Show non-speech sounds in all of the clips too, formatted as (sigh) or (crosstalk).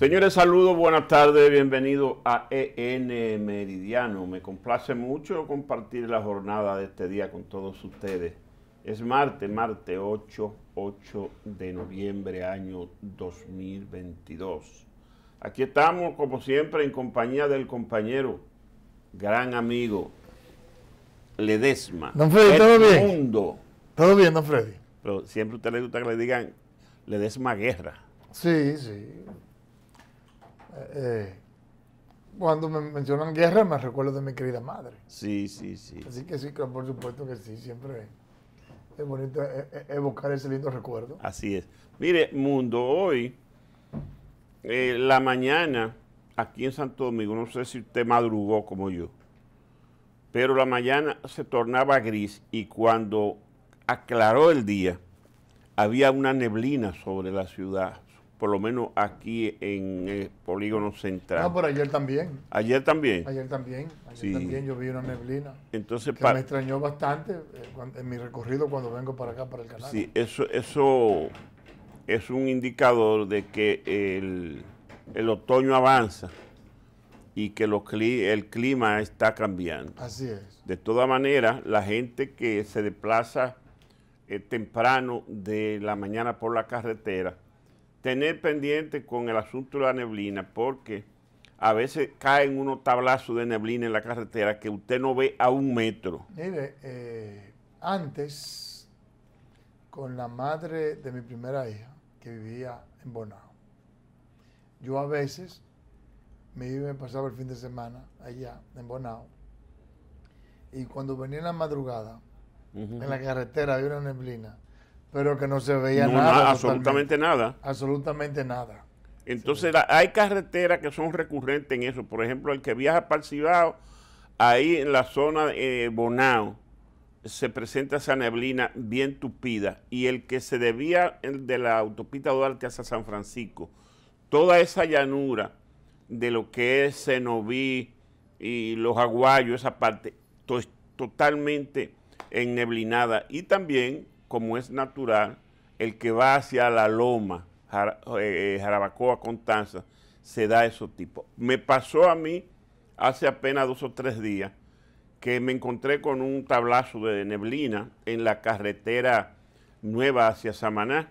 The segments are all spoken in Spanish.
Señores, saludos, buenas tardes, bienvenidos a EN Meridiano. Me complace mucho compartir la jornada de este día con todos ustedes. Es martes, martes 8, 8 de noviembre, año 2022. Aquí estamos, como siempre, en compañía del compañero, gran amigo, Ledesma. Don Freddy, ¿todo bien? Mundo. Todo bien, don Freddy. Pero siempre a usted le gusta que le digan Ledesma Guerra. Sí, sí. Eh, cuando me mencionan guerra, me recuerdo de mi querida madre. Sí, sí, sí. Así que sí, por supuesto que sí, siempre es bonito eh, eh, evocar ese lindo recuerdo. Así es. Mire, Mundo, hoy, la mañana, aquí en Santo Domingo, no sé si usted madrugó como yo, pero la mañana se tornaba gris y cuando aclaró el día, había una neblina sobre la ciudad, por lo menos aquí en el polígono central. No, pero ayer también. Ayer también. Ayer también. Ayer también yo vi una neblina. Entonces, me extrañó bastante eh, en mi recorrido cuando vengo para acá, para el canal. Sí, eso, eso es un indicador de que el, otoño avanza y que los el clima está cambiando. Así es. De todas maneras, la gente que se desplaza eh, temprano de la mañana por la carretera, tener pendiente con el asunto de la neblina, porque a veces caen unos tablazos de neblina en la carretera que usted no ve a un metro. Mire, eh, antes, con la madre de mi primera hija, que vivía en Bonao, yo a veces me iba y me pasaba el fin de semana allá en Bonao, y cuando venía en la madrugada, en la carretera había una neblina pero que no se veía nada. absolutamente nada. Absolutamente nada. Entonces hay carreteras que son recurrentes en eso. Por ejemplo, el que viaja para el Cibao, ahí en la zona de eh, Bonao, se presenta esa neblina bien tupida. Y el que se debía de la autopista Duarte hacia San Francisco, toda esa llanura de lo que es Cenoví y los aguayos, esa parte, totalmente enneblinada. Y también como es natural, el que va hacia la loma, eh, eh, Jarabacoa, Constanza, se da eso tipo. Me pasó a mí hace apenas dos o tres días que me encontré con un tablazo de neblina en la carretera nueva hacia Samaná.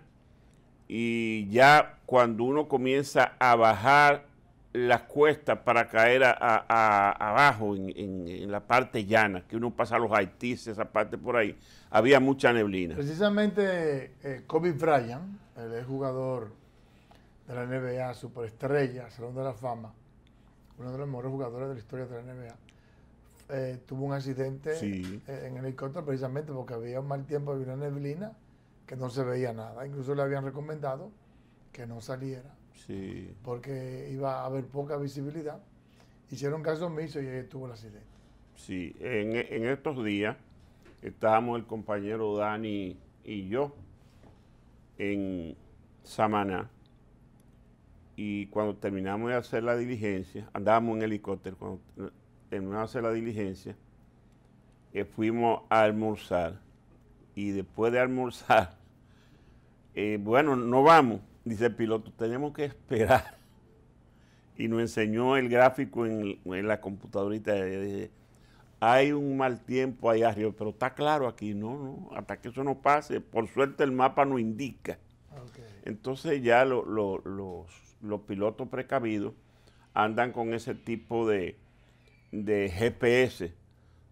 Y ya cuando uno comienza a bajar las cuestas para caer a, abajo en, la parte llana, que uno pasa a los Haitíes esa parte por ahí, había mucha neblina. Precisamente eh, Kobe Bryant, el jugador de la NBA, superestrella, Salón de la Fama, uno de los mejores jugadores de la historia de la NBA, eh, tuvo un accidente eh, en en helicóptero precisamente porque había un mal tiempo, había una neblina que no se veía nada. Incluso le habían recomendado que no saliera porque iba a haber poca visibilidad. Hicieron caso omiso y ahí estuvo el accidente. Sí, en, estos días estábamos el compañero Dani y yo en Samaná y cuando terminamos de hacer la diligencia, andábamos en helicóptero, cuando terminamos de hacer la diligencia, eh, fuimos a almorzar y después de almorzar, (laughs) eh, bueno, no vamos, Dice el piloto, tenemos que esperar. Y nos enseñó el gráfico en, la computadorita. Dije, hay un mal tiempo allá arriba, pero está claro aquí, no, no, hasta que eso no pase. Por suerte el mapa no indica. Entonces ya los, pilotos precavidos andan con ese tipo de, de GPS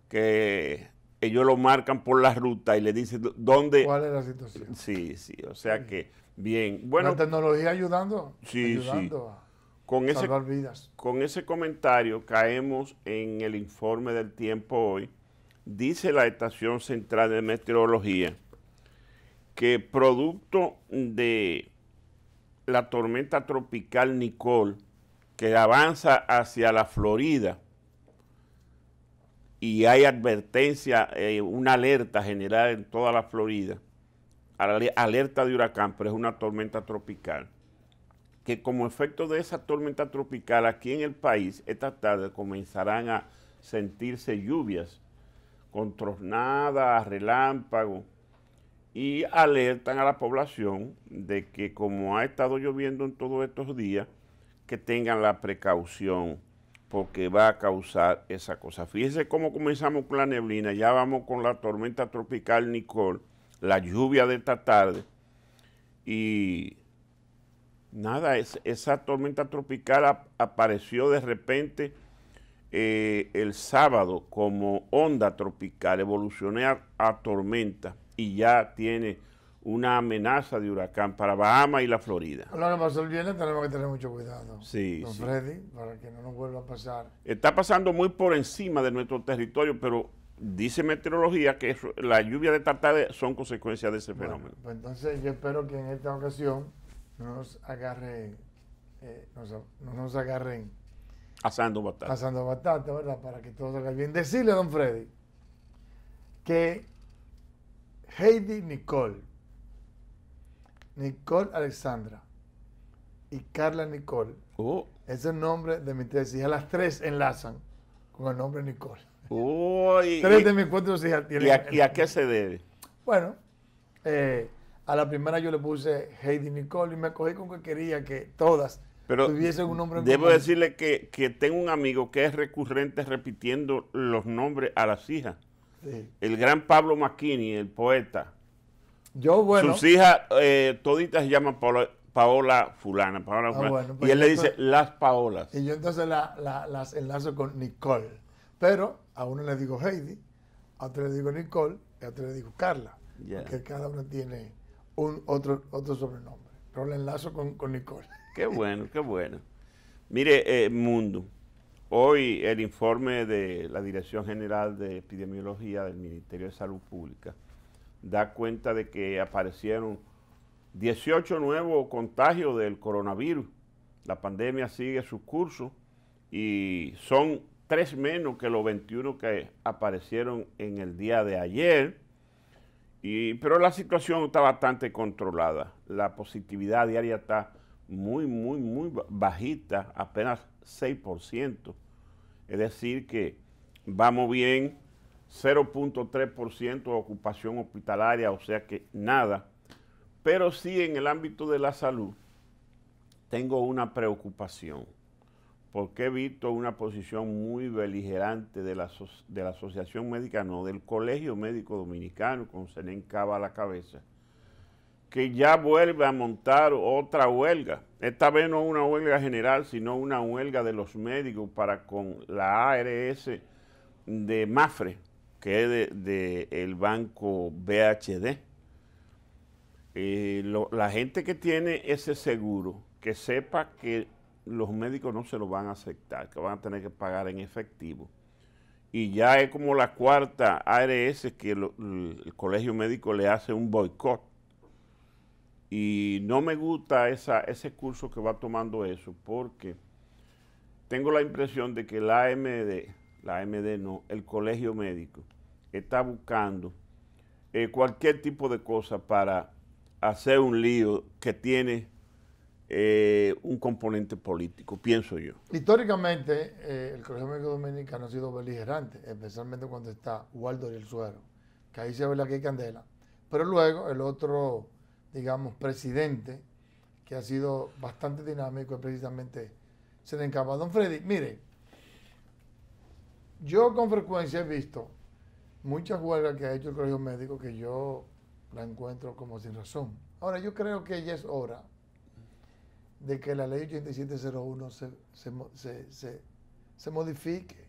que ellos lo marcan por la ruta y le dicen dónde... ¿Cuál es la situación? Sí, sí, o sea que Bien, bueno. La tecnología ayudando. Sí, sí. Con a ese, Con ese comentario caemos en el informe del tiempo hoy. Dice la Estación Central de Meteorología que producto de la tormenta tropical Nicole, que avanza hacia la Florida, y hay advertencia, eh, una alerta general en toda la Florida, alerta de huracán, pero es una tormenta tropical, que como efecto de esa tormenta tropical aquí en el país, esta tarde comenzarán a sentirse lluvias con tronadas, relámpagos, y alertan a la población de que como ha estado lloviendo en todos estos días, que tengan la precaución porque va a causar esa cosa. Fíjense cómo comenzamos con la neblina, ya vamos con la tormenta tropical Nicole la lluvia de esta tarde. Y nada, esa tormenta tropical apareció de repente eh, el sábado como onda tropical, evolucionó a, tormenta y ya tiene una amenaza de huracán para Bahamas y la Florida. Ahora pasó el viernes, tenemos que tener mucho cuidado. Sí, Freddy, para que no nos vuelva a pasar. Está pasando muy por encima de nuestro territorio, pero dice meteorología que la lluvia de esta son consecuencias de ese fenómeno. Pues entonces yo espero que en esta ocasión nos agarre, eh, nos, nos agarren asando batata. Asando batata, ¿verdad? Para que todo salga bien. Decirle, don Freddy, que Heidi Nicole, Nicole Alexandra y Carla Nicole, oh. ese es el nombre de mi tesis, hijas. Las tres enlazan con el nombre Nicole. Tres de mis cuatro ¿Y a, qué se debe? Bueno, eh, a la primera yo le puse Heidi Nicole y me cogí con que quería que todas tuviesen un nombre. debo decirle que, tengo un amigo que es recurrente repitiendo los nombres a las hijas. El gran Pablo Macchini, el poeta. Yo, bueno. Sus hijas eh, toditas se llaman Paola, Fulana. Ah, y pues él le dice las Paolas. Y yo entonces las enlazo con Nicole. Pero a uno le digo Heidi, a otro le digo Nicole y a otro le digo Carla. Que cada uno tiene un otro, otro sobrenombre. Pero le enlazo con, Nicole. (laughs) Qué bueno, qué bueno. Mire, eh, Mundo, hoy el informe de la Dirección General de Epidemiología del Ministerio de Salud Pública da cuenta de que aparecieron 18 nuevos contagios del coronavirus. La pandemia sigue su curso y son tres menos que los 21 que aparecieron en el día de ayer. Y, pero la situación está bastante controlada. La positividad diaria está muy, muy, muy bajita, apenas 6%. Es decir, que vamos bien, 0.3% de ocupación hospitalaria, o sea que nada. Pero sí en el ámbito de la salud tengo una preocupación porque he visto una posición muy beligerante de la, de la Asociación Médica, no, del Colegio Médico Dominicano, con Senén Cava a la cabeza, que ya vuelve a montar otra huelga. Esta vez no una huelga general, sino una huelga de los médicos para con la ARS de Mafre, que es del de, el banco BHD. Eh, la gente que tiene ese seguro, que sepa que los médicos no se lo van a aceptar, que van a tener que pagar en efectivo. Y ya es como la cuarta ARS que el colegio médico le hace un boicot. Y no me gusta esa, ese curso que va tomando eso, porque tengo la impresión de que la AMD, la AMD no, el colegio médico, está buscando eh, cualquier tipo de cosa para hacer un lío que tiene eh, un componente político, pienso yo. Históricamente, eh, el Colegio Médico Dominicano ha sido beligerante, especialmente cuando está Waldo y el Suero, que ahí se ve la que hay candela. Pero luego el otro, digamos, presidente, que ha sido bastante dinámico, es precisamente se le Don Freddy, mire, yo con frecuencia he visto muchas huelgas que ha hecho el Colegio Médico que yo la encuentro como sin razón. Ahora, yo creo que ya es hora de que la ley 8701 se, se, modifique.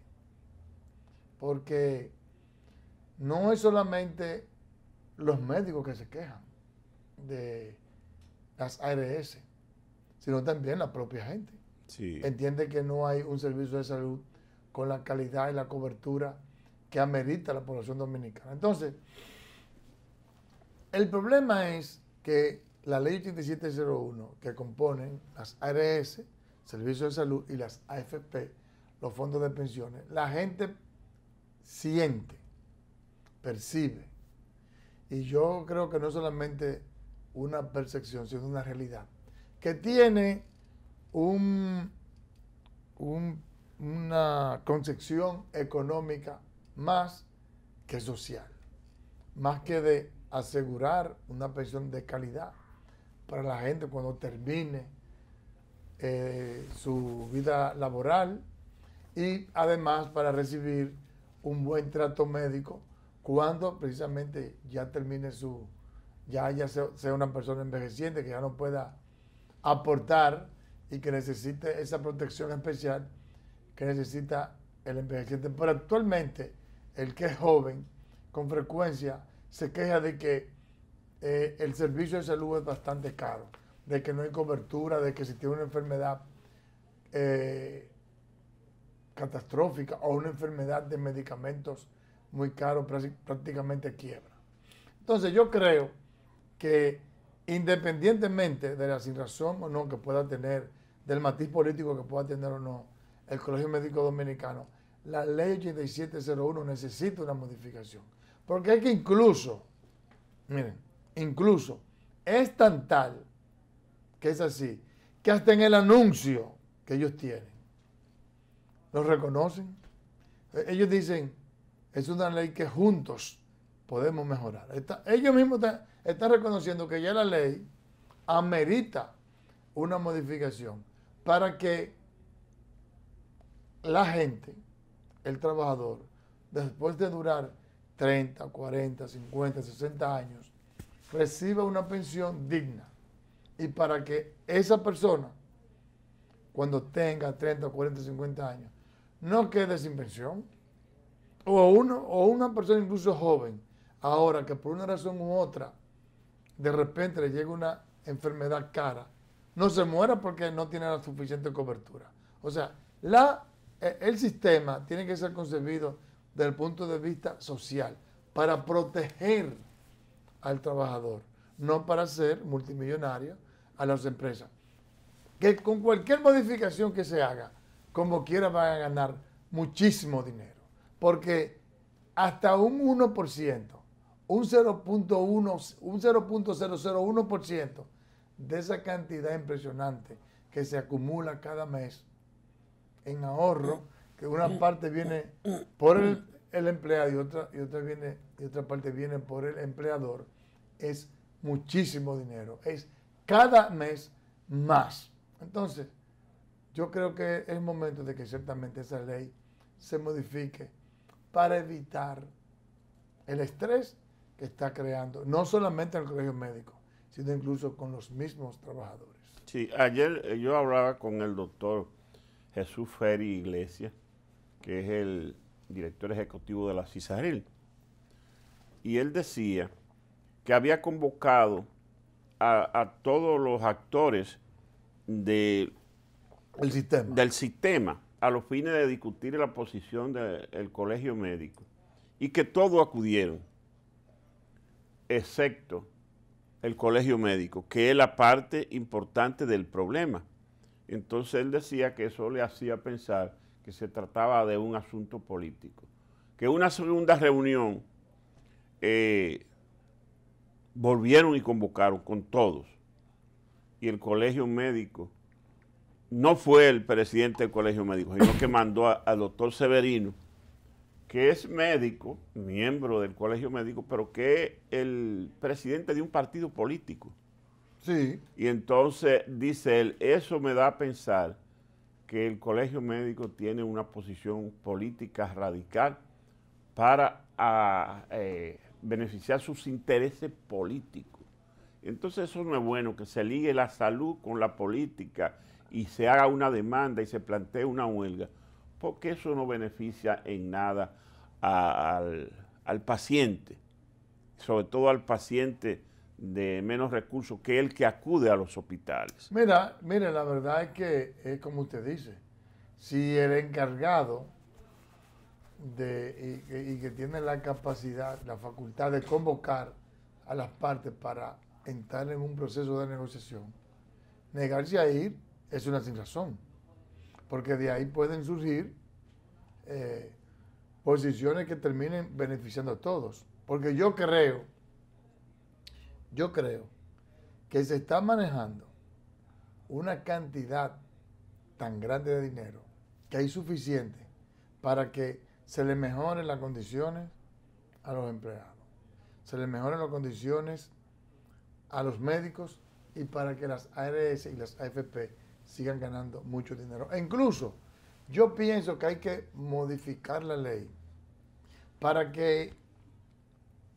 Porque no es solamente los médicos que se quejan de las ARS, sino también la propia gente. Entiende que no hay un servicio de salud con la calidad y la cobertura que amerita la población dominicana. Entonces, el problema es que la ley 8701 que componen las ARS, Servicios de Salud y las AFP, los fondos de pensiones, la gente siente, percibe. Y yo creo que no solamente una percepción, sino una realidad, que tiene un, una concepción económica más que social, más que de asegurar una pensión de calidad para la gente cuando termine eh, su vida laboral y además para recibir un buen trato médico cuando precisamente ya termine su, ya, ya sea, sea una persona envejeciente que ya no pueda aportar y que necesite esa protección especial que necesita el envejeciente. Pero actualmente el que es joven con frecuencia se queja de que eh, el servicio de salud es bastante caro, de que no hay cobertura, de que si tiene una enfermedad eh, catastrófica o una enfermedad de medicamentos muy caro prácticamente quiebra. Entonces yo creo que independientemente de la sin razón o no que pueda tener, del matiz político que pueda tener o no el Colegio Médico Dominicano, la ley 8701 necesita una modificación. Porque hay que incluso, miren, incluso es tan tal que es así, que hasta en el anuncio que ellos tienen, lo reconocen. E-, ellos dicen, es una ley que juntos podemos mejorar. ellos mismos están, están reconociendo que ya la ley amerita una modificación para que la gente, el trabajador, después de durar 30, 40, 50, 60 años reciba una pensión digna y para que esa persona, cuando tenga 30, 40, 50 años, no quede sin pensión, o, o una persona incluso joven, ahora que por una razón u otra, de repente le llega una enfermedad cara, no se muera porque no tiene la suficiente cobertura. O sea, la, e, el sistema tiene que ser concebido desde el punto de vista social para proteger al trabajador, no para ser multimillonario a las empresas. Que con cualquier modificación que se haga, como quiera van a ganar muchísimo dinero. Porque hasta un 1%, un 0.001% de esa cantidad impresionante que se acumula cada mes en ahorro, que una mm. parte viene por el el empleado y otra, y otra, viene, y otra parte viene por el empleador, es muchísimo dinero. Es cada mes más. Entonces, yo creo que es momento de que ciertamente esa ley se modifique para evitar el estrés que está creando, no solamente en el colegio médico, sino incluso con los mismos trabajadores. Sí, ayer eh, yo hablaba con el doctor Jesús Ferri Iglesias, que es el director ejecutivo de la CISAREL. Y él decía que había convocado a, todos los actores del sistema a los fines de discutir la posición del colegio médico y que todos acudieron, excepto el colegio médico, que es la parte importante del problema. Entonces él decía que eso le hacía pensar que se trataba de un asunto político. Que una segunda reunión eh, volvieron y convocaron con todos. Y el colegio médico, no fue el presidente del colegio médico, sino que mandó al doctor Severino, que es médico, miembro del colegio médico, pero que es el presidente de un partido político. Sí. Y entonces dice él, eso me da a pensar que el colegio médico tiene una posición política radical para ah, eh, beneficiar sus intereses políticos. Entonces eso no es bueno, que se ligue la salud con la política y se haga una demanda y se plantee una huelga, porque eso no beneficia en nada al, al paciente, sobre todo al paciente de menos recursos que el que acude a los hospitales. Mira, mire, la verdad es que es como usted dice, si el encargado y, que tiene la capacidad, la facultad de convocar a las partes para entrar en un proceso de negociación, negarse a ir es una sin razón, porque de ahí pueden surgir eh, posiciones que terminen beneficiando a todos. Porque yo creo yo creo que se está manejando una cantidad tan grande de dinero que hay suficiente para que se le mejoren las condiciones a los empleados, se le mejoren las condiciones a los médicos y para que las ARS y las AFP sigan ganando mucho dinero. E incluso yo pienso que hay que modificar la ley para que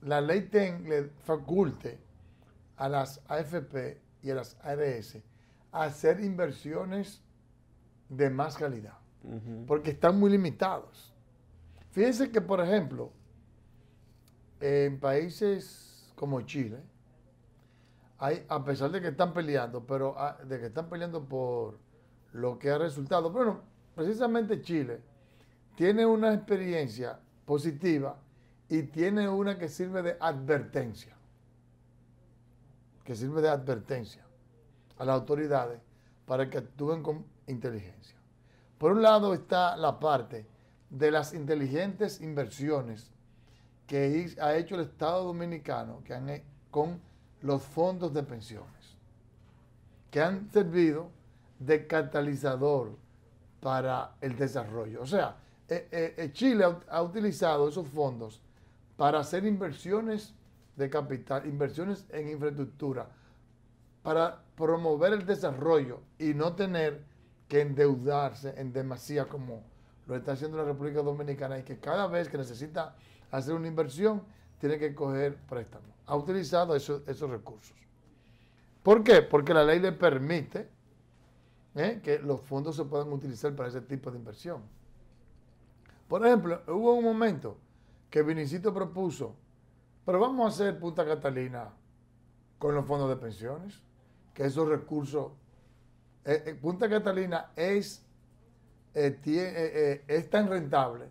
la ley tenga le faculte a las AFP y a las ARS a hacer inversiones de más calidad, porque están muy limitados. Fíjense que, por ejemplo, en países como Chile, hay, a pesar de que están peleando, pero ah, de que están peleando por lo que ha resultado, bueno, precisamente Chile tiene una experiencia positiva y tiene una que sirve de advertencia que sirve de advertencia a las autoridades para que actúen con inteligencia. Por un lado está la parte de las inteligentes inversiones que ha hecho el Estado Dominicano que han, con los fondos de pensiones, que han servido de catalizador para el desarrollo. O sea, eh, eh, eh, Chile ha utilizado esos fondos para hacer inversiones de capital, inversiones en infraestructura, para promover el desarrollo y no tener que endeudarse en demasía como lo está haciendo la República Dominicana y que cada vez que necesita hacer una inversión tiene que coger préstamos. Ha utilizado esos recursos. ¿Por qué? Porque la ley le permite eh, que los fondos se puedan utilizar para ese tipo de inversión. Por ejemplo, hubo un momento que Vinicito propuso pero vamos a hacer Punta Catalina con los fondos de pensiones, que esos recursos... Eh, eh, Punta Catalina es, eh, es tan rentable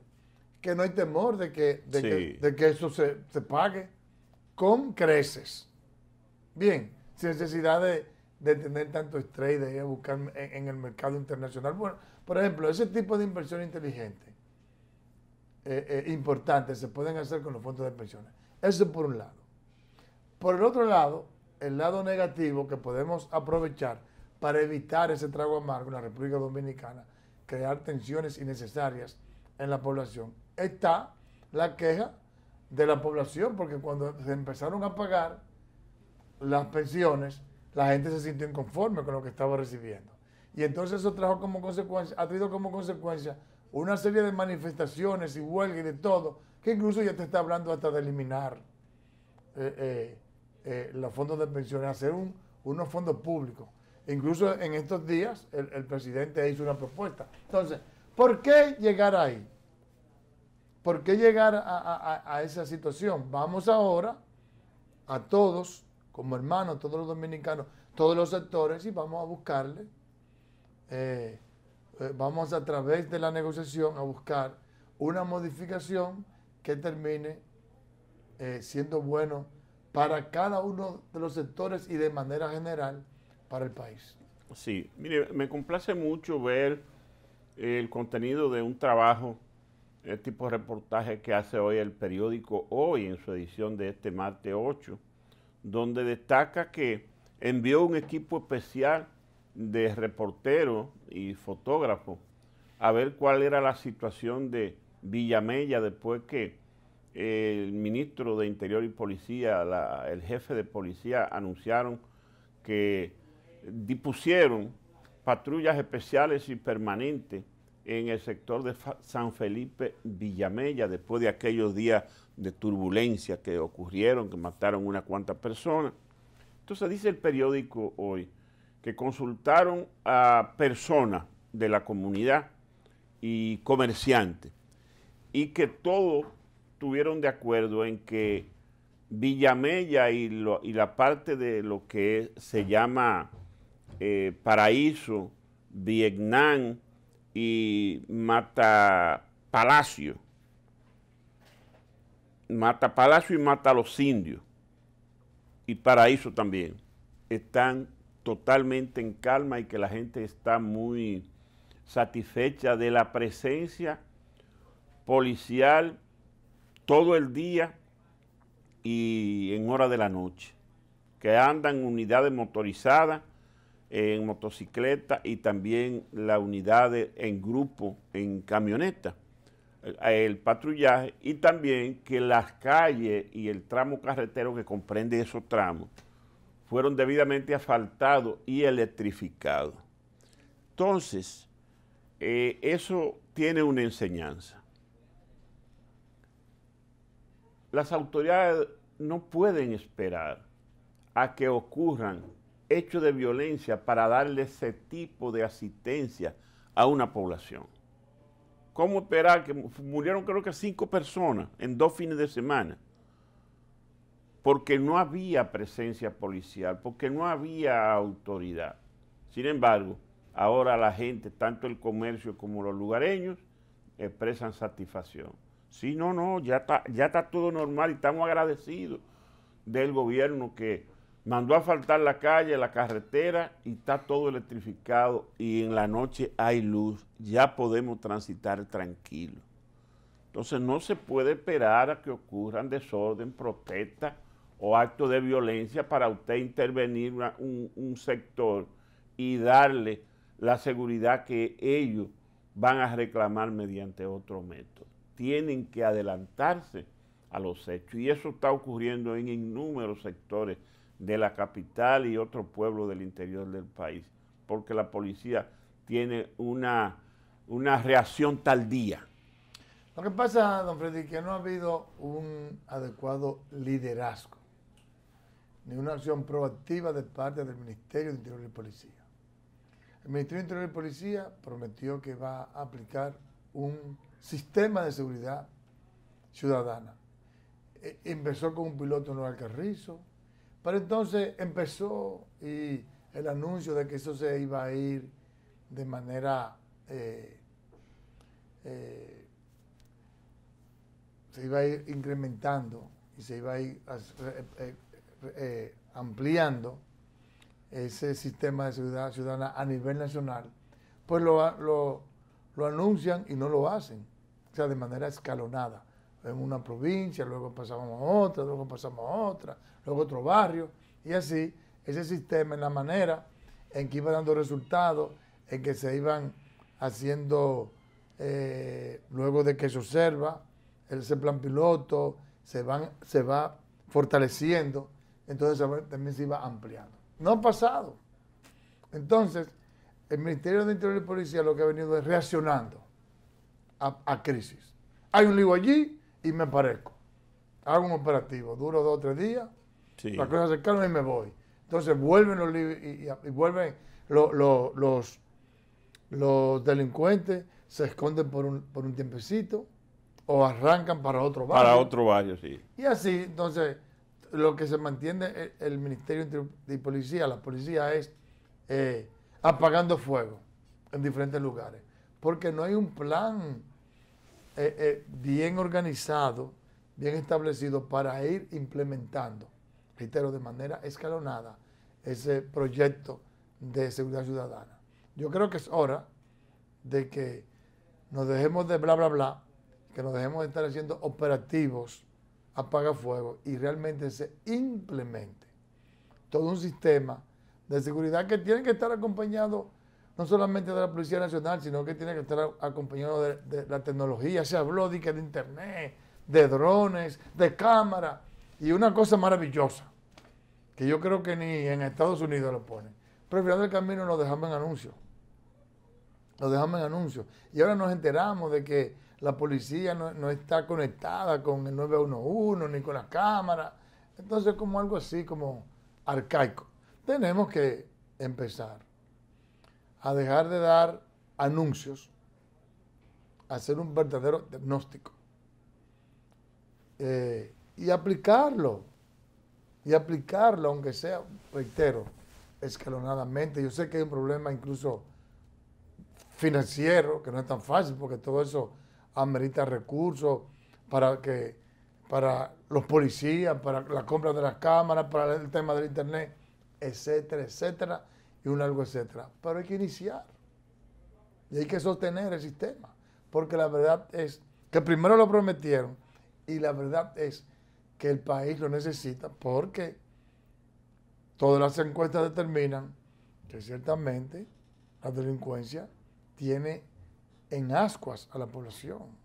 que no hay temor de que, de que, eso se, pague con creces. Bien, sin necesidad de, tener tanto estrés, de a buscar en, en, el mercado internacional. Bueno, por ejemplo, ese tipo de inversión inteligente, importante, se pueden hacer con los fondos de pensiones. Eso por un lado. Por el otro lado, el lado negativo que podemos aprovechar para evitar ese trago amargo en la República Dominicana, crear tensiones innecesarias en la población, está la queja de la población, porque cuando se empezaron a pagar las pensiones, la gente se sintió inconforme con lo que estaba recibiendo. Y entonces eso trajo como consecuencia, ha traído como consecuencia una serie de manifestaciones y huelgas y de todo que incluso ya te está hablando hasta de eliminar eh, eh, eh, los fondos de pensiones, hacer unos fondos públicos. Incluso en estos días el, presidente hizo una propuesta. Entonces, ¿por qué llegar ahí? ¿Por qué llegar a, esa situación? Vamos ahora a todos, como hermanos, todos los dominicanos, todos los sectores, y vamos a buscarle, vamos a través de la negociación a buscar una modificación que termine eh, siendo bueno para cada uno de los sectores y de manera general para el país. Sí, mire, me complace mucho ver el contenido de un trabajo, el tipo de reportaje que hace hoy el periódico Hoy en su edición de este martes 8, donde destaca que envió un equipo especial de reporteros y fotógrafos a ver cuál era la situación de Villamella después que eh, el ministro de Interior y Policía, el jefe de policía anunciaron que dispusieron patrullas especiales y permanentes en el sector de San Felipe Villamella, después de aquellos días de turbulencia que ocurrieron, que mataron unas cuantas personas. Entonces dice el periódico hoy que consultaron a personas de la comunidad y comerciantes y que todos tuvieron de acuerdo en que Villamella y, y la parte de lo que se llama eh, Paraíso, Vietnam y Mata Palacio, Mata Palacio y Mata los Indios, y Paraíso también, están totalmente en calma y que la gente está muy satisfecha de la presencia policial todo el día y en hora de la noche, que andan unidades motorizadas en motocicleta y también la unidad en grupo, en camioneta, el, patrullaje y también que las calles y el tramo carretero que comprende esos tramos fueron debidamente asfaltados y electrificados. Entonces, eh, eso tiene una enseñanza. las autoridades no pueden esperar a que ocurran hechos de violencia para darle ese tipo de asistencia a una población. ¿Cómo esperar que murieron creo que cinco personas en dos fines de semana? Porque no había presencia policial, porque no había autoridad. Sin embargo, ahora la gente, tanto el comercio como los lugareños, expresan satisfacción. Sí, no, no, ya está, ya está todo normal y estamos agradecidos del gobierno que mandó a faltar la calle, la carretera y está todo electrificado y en la noche hay luz, ya podemos transitar tranquilo. Entonces no se puede esperar a que ocurran desorden, protesta o actos de violencia para usted intervenir en un sector y darle la seguridad que ellos van a reclamar mediante otro método tienen que adelantarse a los hechos. Y eso está ocurriendo en innumeros sectores de la capital y otros pueblos del interior del país, porque la policía tiene una, una reacción tardía. Lo que pasa, don Freddy, que no ha habido un adecuado liderazgo, ni una acción proactiva de parte del Ministerio de Interior y Policía. El Ministerio de Interior y Policía prometió que va a aplicar un sistema de seguridad ciudadana. E, empezó con un piloto en el Carrizo, pero entonces empezó y el anuncio de que eso se iba a ir de manera... Eh, eh, se iba a ir incrementando y se iba a ir eh, ampliando ese sistema de seguridad ciudadana a nivel nacional, pues lo, lo, lo anuncian y no lo hacen o sea, de manera escalonada. En una provincia, luego pasábamos a otra, luego pasamos a otra, luego otro barrio, y así, ese sistema en la manera en que iba dando resultados, en que se iban haciendo, eh, luego de que se observa ese plan piloto, se, van, se va fortaleciendo, entonces también se iba ampliando. No ha pasado. Entonces, el Ministerio de Interior y Policía lo que ha venido es reaccionando a, crisis. Hay un lío allí y me parezco. Hago un operativo, duro dos o tres días, las cosas se calman y me voy. Entonces vuelven los y, y, vuelven los, los delincuentes, se esconden por un, por un tiempecito o arrancan para otro barrio. Para otro barrio, sí. Y así, entonces, lo que se mantiene e, el, Ministerio de Policía, la policía es eh, apagando fuego en diferentes lugares, porque no hay un plan eh, eh, bien organizado, bien establecido para ir implementando, reitero, de manera escalonada ese proyecto de seguridad ciudadana. Yo creo que es hora de que nos dejemos de bla, bla, bla, que nos dejemos de estar haciendo operativos apaga fuego y realmente se implemente todo un sistema de seguridad que tiene que estar acompañado no solamente de la Policía Nacional, sino que tiene que estar acompañado de, la tecnología. sea habló de, internet, de drones, de cámaras, y una cosa maravillosa, que yo creo que ni en Estados Unidos lo ponen. Pero al final del camino lo dejamos en anuncios. lo dejamos en anuncios. Y ahora nos enteramos de que la policía no, no está conectada con el 911 ni con las cámaras. Entonces, como algo así, como arcaico. Tenemos que empezar a dejar de dar anuncios, a hacer un verdadero diagnóstico eh, y aplicarlo, y aplicarlo, aunque sea, reitero, escalonadamente. Yo sé que hay un problema incluso financiero, que no es tan fácil, porque todo eso amerita recursos para que para los policías, para la compra de las cámaras, para el tema del internet, etcétera, etcétera, y un algo, etcétera. Pero hay que iniciar y hay que sostener el sistema, porque la verdad es que primero lo prometieron y la verdad es que el país lo necesita porque todas las encuestas determinan que ciertamente la delincuencia tiene en ascuas a la población.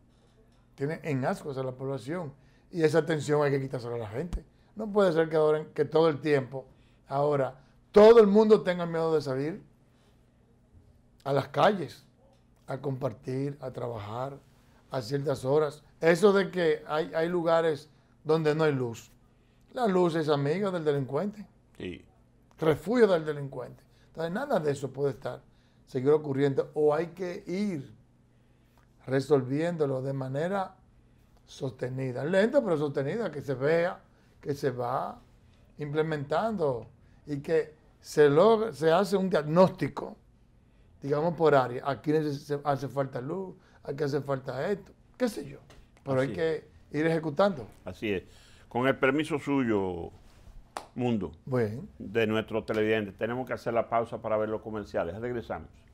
Tiene en ascuas a la población. Y esa tensión hay que quitarse a la gente. No puede ser que, ahora, que todo el tiempo, ahora, todo el mundo tenga miedo de salir a las calles, a compartir, a trabajar a ciertas horas. Eso de que hay, hay lugares donde no hay luz. La luz es amiga del delincuente. Sí. Refugio del delincuente. Entonces nada de eso puede estar seguir ocurriendo o hay que ir resolviéndolo de manera sostenida, lenta pero sostenida, que se vea que se va implementando y que se, se hace un diagnóstico, digamos por área. Aquí hace falta luz, aquí hace falta esto, qué sé yo. Pero hay que ir ejecutando. Así es. Con el permiso suyo, Mundo, de nuestro televidente, tenemos que hacer la pausa para ver los comerciales. Regresamos.